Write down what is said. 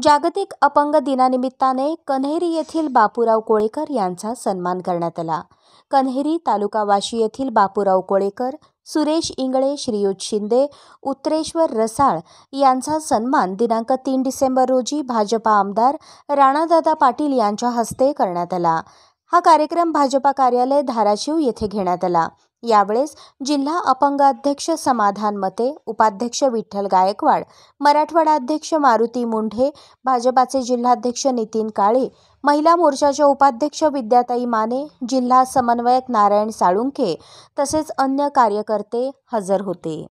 जागतिक अपंग दिनानिमित्ताने कन्हेरी येथील बापूराव कोळेकर यांचा सन्मान करण्यात आला कन्हेरी तालुकावाशी येथील बापूराव कोळेकर सुरेश इंगळे श्रीयुत शिंदे उत्तरेश्वर रसाळ यांचा सन्मान दिनांक तीन डिसेंबर रोजी भाजपा आमदार राणादादा पाटील यांच्या हस्ते करण्यात आला हा कार्यक्रम भाजपा कार्यालय धाराशिव येथे घेण्यात आला यावेळेस जिल्हा अपंगाध्यक्ष समाधान मते उपाध्यक्ष विठ्ठल गायकवाड मराठवाडा अध्यक्ष मारुती मुंढे भाजपाचे जिल्हाध्यक्ष नितीन काळे महिला मोर्चाच्या उपाध्यक्ष विद्याताई माने जिल्हा समन्वयक नारायण साळुंके तसेच अन्य कार्यकर्ते हजर होते